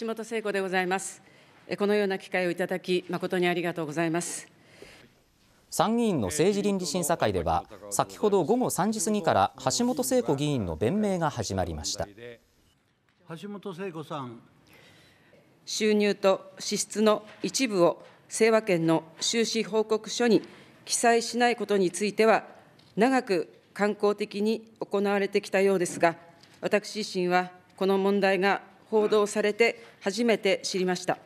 橋本聖子でございます。このような機会をいただき、誠にありがとうございます。参議院の政治倫理審査会では先ほど午後3時過ぎから橋本聖子議員の弁明が始まりました橋本聖子さん収入と支出の一部を清和県の収支報告書に記載しないことについては長く観光的に行われてきたようですが私自身はこの問題が報道されて初めて知りました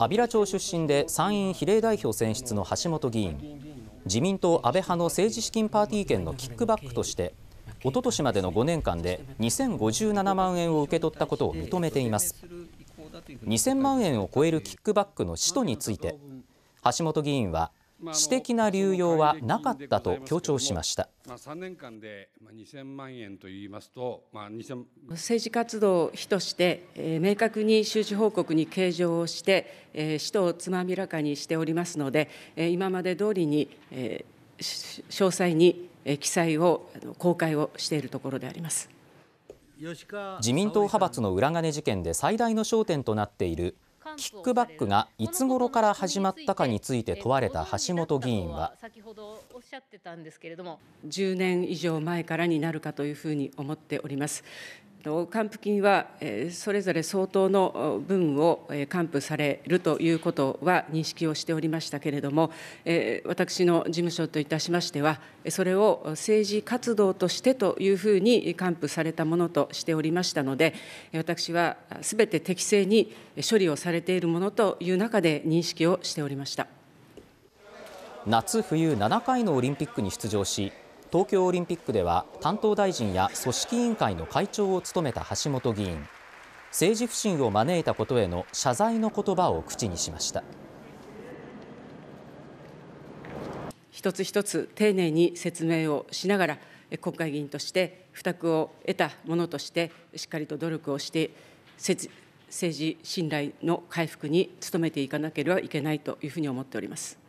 安平町出身で参院比例代表選出の橋本議員自民党安倍派の政治資金パーティー券のキックバックとして一昨年までの5年間で2057万円を受け取ったことを認めています2000万円を超えるキックバックの使途について橋本議員は私的な流用はなかったと強調しました。政治活動費として、明確に収支報告に計上をして、使途をつまみらかにしておりますので、今まで通りに詳細に記載を公開をしているところであります。自民党派閥の裏金事件で最大の焦点となっているキックバックがいつ頃から始まったかについて問われた橋本議員は先ほどおっしゃってたんですけれども10年以上前からになるかというふうに思っております還付金はそれぞれ相当の分を還付されるということは認識をしておりましたけれども、私の事務所といたしましては、それを政治活動としてというふうに還付されたものとしておりましたので、私はすべて適正に処理をされているものという中で認識をしておりました夏冬7回のオリンピックに出場し、東京オリンピックでは担当大臣や組織委員会の会長を務めた橋本議員政治不信を招いたことへの謝罪の言葉を口にしました一つ一つ丁寧に説明をしながら国会議員として負託を得たものとしてしっかりと努力をして政治信頼の回復に努めていかなければいけないというふうに思っております。